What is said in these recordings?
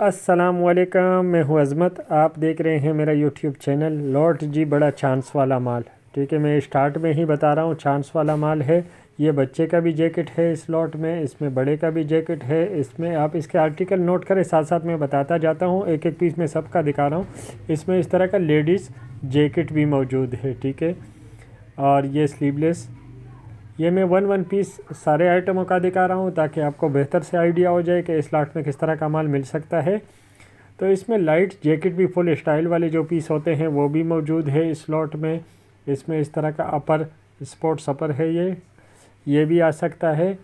वालेकुम मैं हूँ अज़मत आप देख रहे हैं मेरा यूट्यूब चैनल लॉट जी बड़ा चांस वाला माल ठीक है मैं स्टार्ट में ही बता रहा हूँ चांस वाला माल है ये बच्चे का भी जैकेट है इस लॉट में इसमें बड़े का भी जैकेट है इसमें आप इसके आर्टिकल नोट करें साथ साथ मैं बताता जाता हूँ एक एक पीस में सबका दिखा रहा हूँ इसमें इस तरह का लेडीज़ जैकेट भी मौजूद है ठीक है और ये स्लीवलेस ये मैं वन वन पीस सारे आइटमों का दिखा रहा हूँ ताकि आपको बेहतर से आइडिया हो जाए कि इस लाट में किस तरह का माल मिल सकता है तो इसमें लाइट जैकेट भी फुल स्टाइल वाले जो पीस होते हैं वो भी मौजूद है इस लॉट में इसमें इस तरह का अपर स्पोर्ट्स अपर है ये ये भी आ सकता है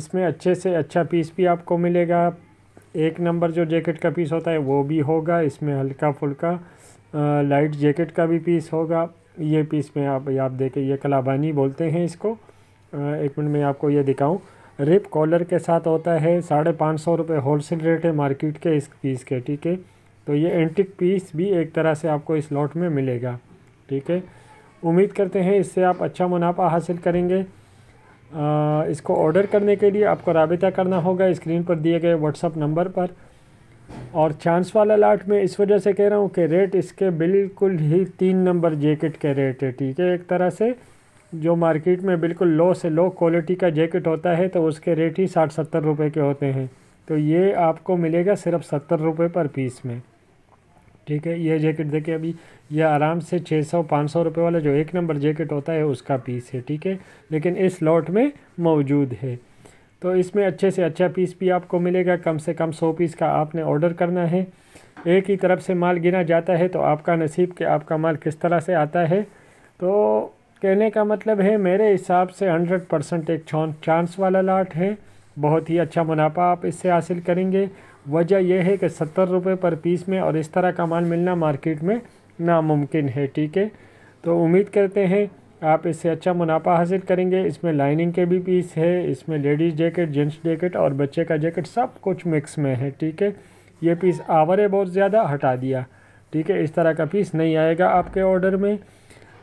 इसमें अच्छे से अच्छा पीस भी आपको मिलेगा एक नंबर जो जैकेट का पीस होता है वो भी होगा इसमें हल्का फुल्का लाइट जैकेट का भी पीस होगा ये पीस में आप आप देखें ये कलाबानी बोलते हैं इसको एक मिनट में आपको ये दिखाऊँ रिप कॉलर के साथ होता है साढ़े पाँच सौ रुपये होलसेल रेट है मार्केट के इस पीस के ठीक है तो ये एंटिक पीस भी एक तरह से आपको इस लॉट में मिलेगा ठीक है उम्मीद करते हैं इससे आप अच्छा मुनाफा हासिल करेंगे आ, इसको ऑर्डर करने के लिए आपको रबिता करना होगा स्क्रीन पर दिए गए व्हाट्सअप नंबर पर और चांस वाला लाट में इस वजह से कह रहा हूँ कि रेट इसके बिल्कुल ही तीन नंबर जैकेट के रेट है ठीक है एक तरह से जो मार्केट में बिल्कुल लो से लो क्वालिटी का जैकेट होता है तो उसके रेट ही साठ सत्तर रुपये के होते हैं तो ये आपको मिलेगा सिर्फ सत्तर रुपये पर पीस में ठीक है ये जैकेट देखिए अभी ये आराम से छः सौ पाँच सौ रुपये वाला जो एक नंबर जैकेट होता है उसका पीस है ठीक है लेकिन इस लॉट में मौजूद है तो इसमें अच्छे से अच्छा पीस भी आपको मिलेगा कम से कम सौ पीस का आपने ऑर्डर करना है एक ही तरफ से माल गिना जाता है तो आपका नसीब कि आपका माल किस तरह से आता है तो कहने का मतलब है मेरे हिसाब से हंड्रेड परसेंट एक चांस वाला लाट है बहुत ही अच्छा मुनाफा आप इससे हासिल करेंगे वजह यह है कि सत्तर रुपये पर पीस में और इस तरह का माल मिलना मार्केट में नामुमकिन है ठीक है तो उम्मीद करते हैं आप इससे अच्छा मुनाफा हासिल करेंगे इसमें लाइनिंग के भी पीस है इसमें लेडीज़ जैकेट जेंट्स जैकेट और बच्चे का जैकेट सब कुछ मिक्स में है ठीक है ये पीस आवर है बहुत ज़्यादा हटा दिया ठीक है इस तरह का पीस नहीं आएगा आपके ऑर्डर में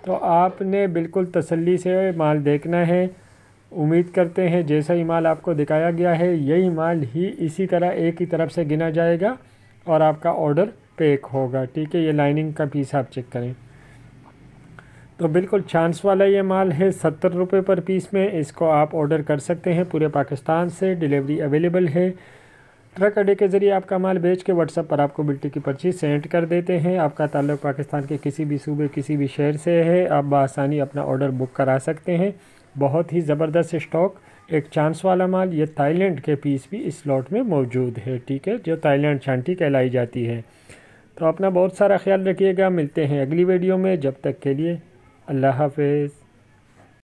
तो आपने बिल्कुल तसल्ली से माल देखना है उम्मीद करते हैं जैसा ही माल आपको दिखाया गया है यही माल ही इसी तरह एक ही तरफ से गिना जाएगा और आपका ऑर्डर पैक होगा ठीक है ये लाइनिंग का पीस आप चेक करें तो बिल्कुल चांस वाला ये माल है सत्तर रुपये पर पीस में इसको आप ऑर्डर कर सकते हैं पूरे पाकिस्तान से डिलीवरी अवेलेबल है ट्रक अड्डे के जरिए आपका माल बेच के व्हाट्सअप पर आपको बिल्टी की पर्ची सेंड कर देते हैं आपका ताल्लुक पाकिस्तान के किसी भी सूबे किसी भी शहर से है आप बसानी अपना ऑर्डर बुक करा सकते हैं बहुत ही ज़बरदस्त स्टॉक एक चांस वाला माल ये थाईलैंड के पीस भी इस लॉट में मौजूद है ठीक है जो थाईलैंड शांति कहलाई जाती है तो अपना बहुत सारा ख्याल रखिएगा मिलते हैं अगली वीडियो में जब तक के लिए अल्लाह हाफिज़